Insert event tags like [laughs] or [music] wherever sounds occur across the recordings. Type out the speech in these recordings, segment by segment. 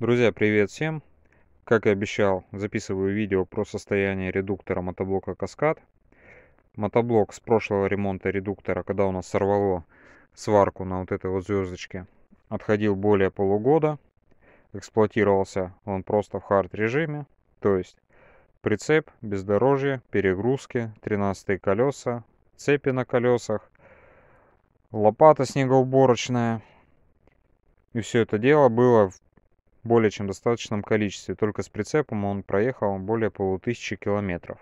Друзья, привет всем! Как и обещал, записываю видео про состояние редуктора мотоблока Каскад. Мотоблок с прошлого ремонта редуктора, когда у нас сорвало сварку на вот этой вот звездочке, отходил более полугода. Эксплуатировался он просто в хард режиме, то есть прицеп, бездорожье, перегрузки, 13 колеса, цепи на колесах, лопата снегоуборочная. И все это дело было в более чем достаточном количестве. Только с прицепом он проехал более полутысячи километров.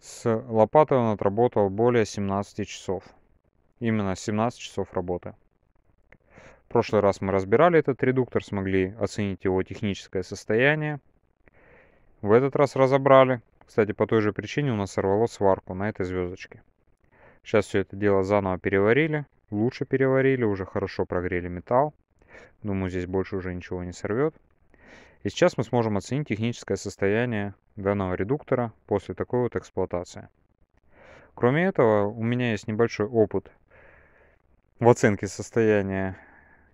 С лопатой он отработал более 17 часов. Именно 17 часов работы. В прошлый раз мы разбирали этот редуктор, смогли оценить его техническое состояние. В этот раз разобрали. Кстати, по той же причине у нас сорвало сварку на этой звездочке. Сейчас все это дело заново переварили. Лучше переварили, уже хорошо прогрели металл. Думаю, здесь больше уже ничего не сорвет. И сейчас мы сможем оценить техническое состояние данного редуктора после такой вот эксплуатации. Кроме этого, у меня есть небольшой опыт в оценке состояния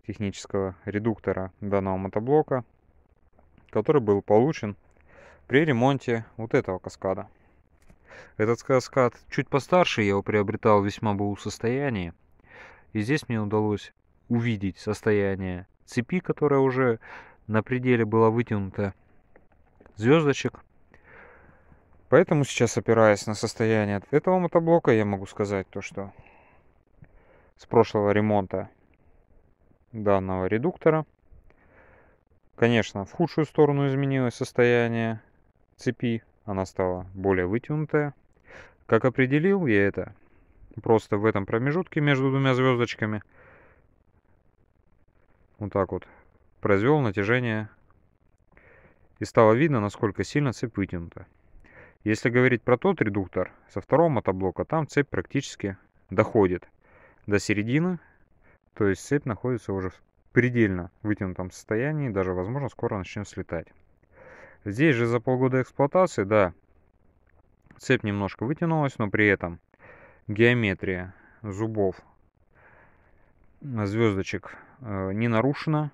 технического редуктора данного мотоблока, который был получен при ремонте вот этого каскада. Этот каскад чуть постарше, я его приобретал в весьма БУ состоянии. И здесь мне удалось увидеть состояние цепи, которая уже на пределе была вытянута звездочек. Поэтому сейчас, опираясь на состояние этого мотоблока, я могу сказать то, что с прошлого ремонта данного редуктора, конечно, в худшую сторону изменилось состояние цепи, она стала более вытянутая. Как определил я это, просто в этом промежутке между двумя звездочками – вот так вот, произвел натяжение и стало видно, насколько сильно цепь вытянута. Если говорить про тот редуктор, со второго мотоблока там цепь практически доходит до середины, то есть цепь находится уже в предельно вытянутом состоянии, даже возможно скоро начнет слетать. Здесь же за полгода эксплуатации, да, цепь немножко вытянулась, но при этом геометрия зубов звездочек э, не нарушена.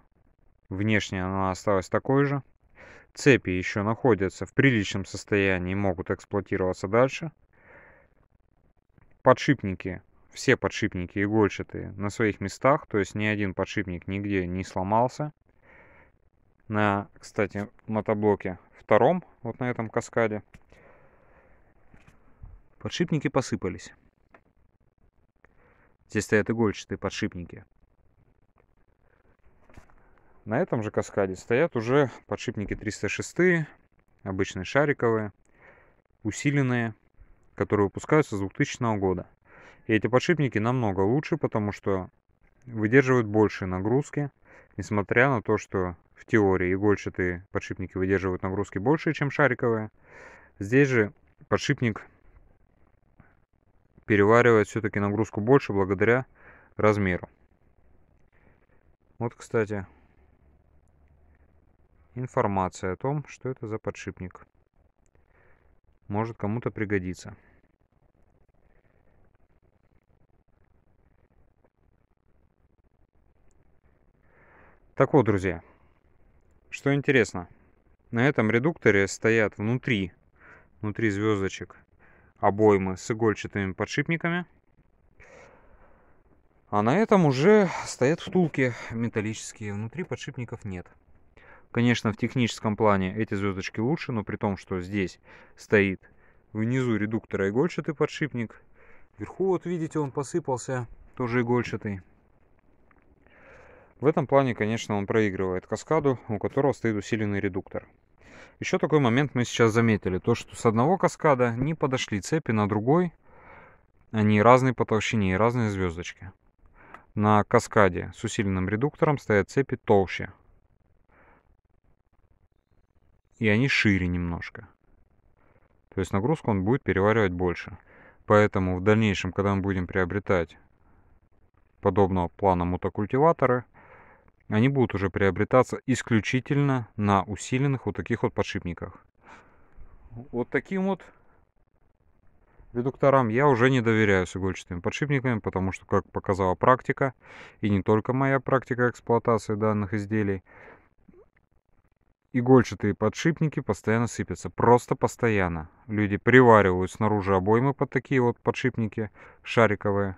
Внешне она осталась такой же. Цепи еще находятся в приличном состоянии, могут эксплуатироваться дальше. Подшипники, все подшипники игольчатые на своих местах, то есть ни один подшипник нигде не сломался. На, кстати, мотоблоке втором, вот на этом каскаде, подшипники посыпались. Здесь стоят игольчатые подшипники. На этом же каскаде стоят уже подшипники 306, обычные шариковые, усиленные, которые выпускаются с 2000 года. И эти подшипники намного лучше, потому что выдерживают большие нагрузки, несмотря на то, что в теории игольчатые подшипники выдерживают нагрузки больше, чем шариковые. Здесь же подшипник переваривает все-таки нагрузку больше благодаря размеру. Вот, кстати, информация о том, что это за подшипник. Может кому-то пригодиться. Так вот, друзья, что интересно, на этом редукторе стоят внутри, внутри звездочек, обоймы с игольчатыми подшипниками. А на этом уже стоят втулки металлические, внутри подшипников нет. Конечно, в техническом плане эти звездочки лучше, но при том, что здесь стоит внизу редуктора игольчатый подшипник, вверху вот видите он посыпался, тоже игольчатый. В этом плане, конечно, он проигрывает каскаду, у которого стоит усиленный редуктор. Еще такой момент мы сейчас заметили, то что с одного каскада не подошли цепи на другой, они разные по толщине и разные звездочки. На каскаде с усиленным редуктором стоят цепи толще. И они шире немножко. То есть нагрузку он будет переваривать больше. Поэтому в дальнейшем, когда мы будем приобретать подобного плана мотокультиваторы, они будут уже приобретаться исключительно на усиленных вот таких вот подшипниках. Вот таким вот редукторам я уже не доверяю с иголчатыми подшипниками, потому что, как показала практика, и не только моя практика эксплуатации данных изделий, игольчатые подшипники постоянно сыпятся. Просто постоянно. Люди приваривают снаружи обоймы под такие вот подшипники шариковые.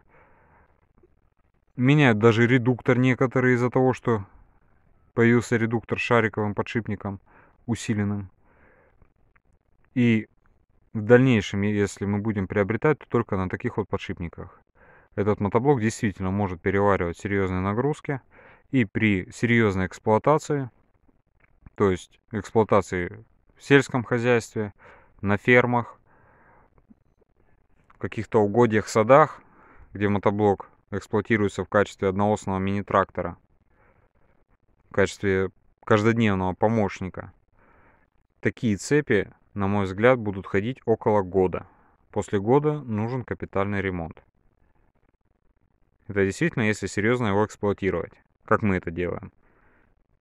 Меняют даже редуктор некоторые из-за того, что появился редуктор с шариковым подшипником усиленным. И в дальнейшем, если мы будем приобретать, то только на таких вот подшипниках. Этот мотоблок действительно может переваривать серьезные нагрузки и при серьезной эксплуатации, то есть эксплуатации в сельском хозяйстве, на фермах, каких-то угодьях, садах, где мотоблок эксплуатируется в качестве одноосного мини-трактора, в качестве каждодневного помощника. Такие цепи, на мой взгляд, будут ходить около года. После года нужен капитальный ремонт. Это действительно, если серьезно его эксплуатировать, как мы это делаем.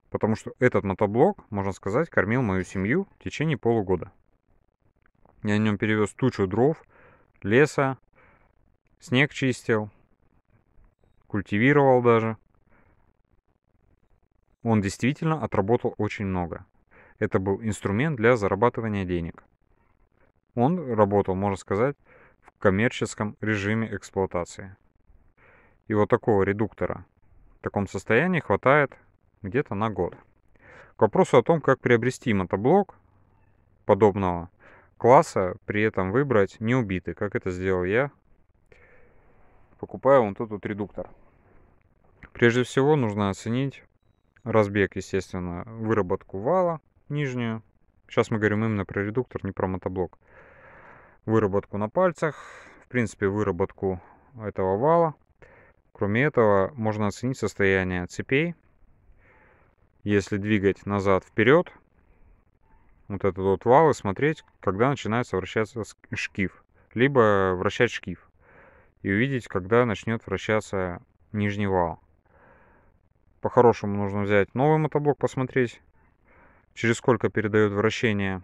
Потому что этот мотоблок, можно сказать, кормил мою семью в течение полугода. Я на нем перевез тучу дров, леса, снег чистил, культивировал даже. Он действительно отработал очень много. Это был инструмент для зарабатывания денег. Он работал, можно сказать, в коммерческом режиме эксплуатации. И вот такого редуктора в таком состоянии хватает где-то на год. К вопросу о том, как приобрести мотоблок подобного класса, при этом выбрать неубитый, как это сделал я покупаю вот тут вот редуктор. Прежде всего нужно оценить разбег, естественно, выработку вала нижнюю. Сейчас мы говорим именно про редуктор, не про мотоблок. Выработку на пальцах, в принципе, выработку этого вала. Кроме этого, можно оценить состояние цепей. Если двигать назад-вперед, вот этот вот вал и смотреть, когда начинается вращаться шкив. Либо вращать шкив и увидеть, когда начнет вращаться нижний вал. По-хорошему нужно взять новый мотоблок, посмотреть, через сколько передает вращение,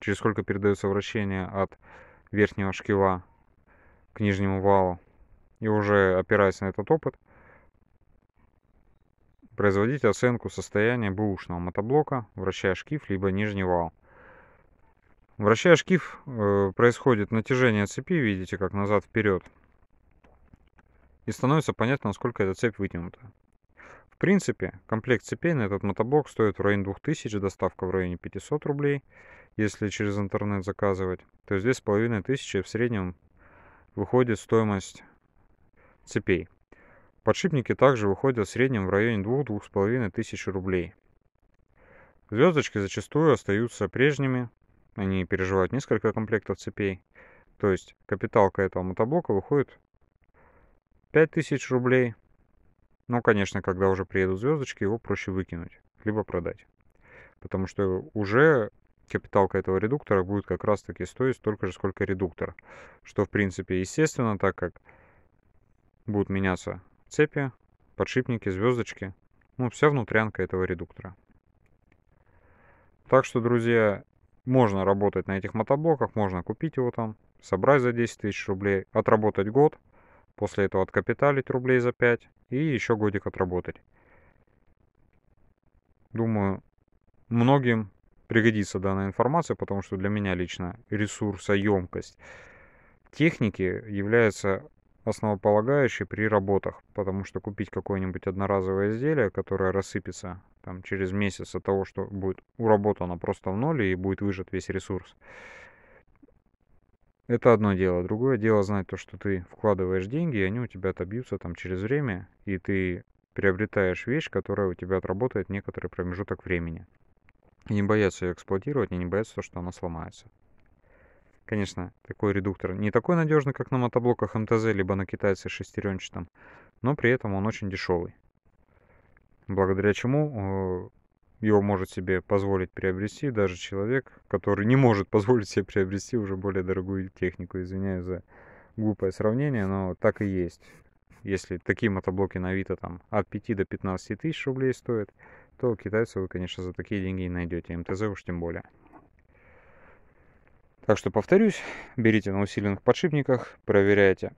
через сколько передается вращение от верхнего шкива к нижнему валу. И уже опираясь на этот опыт, производить оценку состояния бэушного мотоблока, вращая шкив, либо нижний вал. Вращая шкив, э, происходит натяжение цепи, видите, как назад-вперед и становится понятно, насколько эта цепь вытянута. В принципе, комплект цепей на этот мотоблок стоит в районе 2000, доставка в районе 500 рублей, если через интернет заказывать. То есть 2500 в среднем выходит стоимость цепей. Подшипники также выходят в среднем в районе 2-2,5 тысяч рублей. Звездочки зачастую остаются прежними, они переживают несколько комплектов цепей. То есть капиталка этого мотоблока выходит Пять тысяч рублей. Но, ну, конечно, когда уже приедут звездочки, его проще выкинуть, либо продать. Потому что уже капиталка этого редуктора будет как раз-таки стоить столько же, сколько редуктор. Что, в принципе, естественно, так как будут меняться цепи, подшипники, звездочки. Ну, вся внутрянка этого редуктора. Так что, друзья, можно работать на этих мотоблоках, можно купить его там, собрать за 10 тысяч рублей, отработать год – После этого откапиталить рублей за 5 и еще годик отработать. Думаю, многим пригодится данная информация, потому что для меня лично ресурсоемкость техники является основополагающей при работах, потому что купить какое-нибудь одноразовое изделие, которое рассыпется там, через месяц от того, что будет уработано просто в ноле и будет выжат весь ресурс, это одно дело. Другое дело знать то, что ты вкладываешь деньги, и они у тебя отобьются там через время, и ты приобретаешь вещь, которая у тебя отработает некоторый промежуток времени. И не боятся ее эксплуатировать, и не боятся то, что она сломается. Конечно, такой редуктор не такой надежный, как на мотоблоках МТЗ, либо на китайце шестеренчатом, но при этом он очень дешевый. Благодаря чему э, его может себе позволить приобрести даже человек, который не может [laughs] позволить себе приобрести уже более дорогую технику. Извиняюсь за глупое сравнение, но так и есть. Если такие мотоблоки на Авито там от 5 до 15 тысяч рублей стоят, то китайцев вы, конечно, за такие деньги и найдете. МТЗ уж тем более. Так что повторюсь, берите на усиленных подшипниках, проверяйте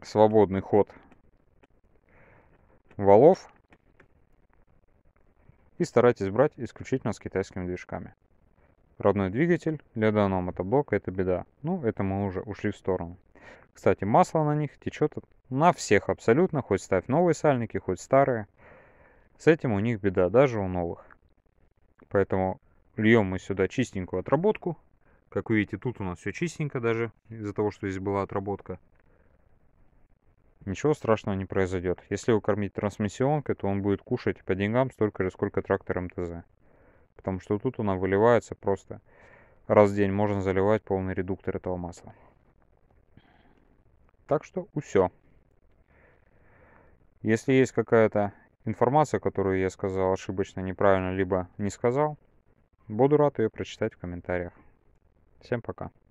свободный ход валов и старайтесь брать исключительно с китайскими движками. Родной двигатель для данного мотоблока это беда. Ну, это мы уже ушли в сторону. Кстати, масло на них течет на всех абсолютно, хоть ставь новые сальники, хоть старые. С этим у них беда, даже у новых. Поэтому льем мы сюда чистенькую отработку. Как видите, тут у нас все чистенько даже, из-за того, что здесь была отработка ничего страшного не произойдет. Если его кормить трансмиссионкой, то он будет кушать по деньгам столько же, сколько трактор МТЗ. Потому что тут она выливается просто раз в день. Можно заливать полный редуктор этого масла. Так что все. Если есть какая-то информация, которую я сказал ошибочно, неправильно, либо не сказал, буду рад ее прочитать в комментариях. Всем пока.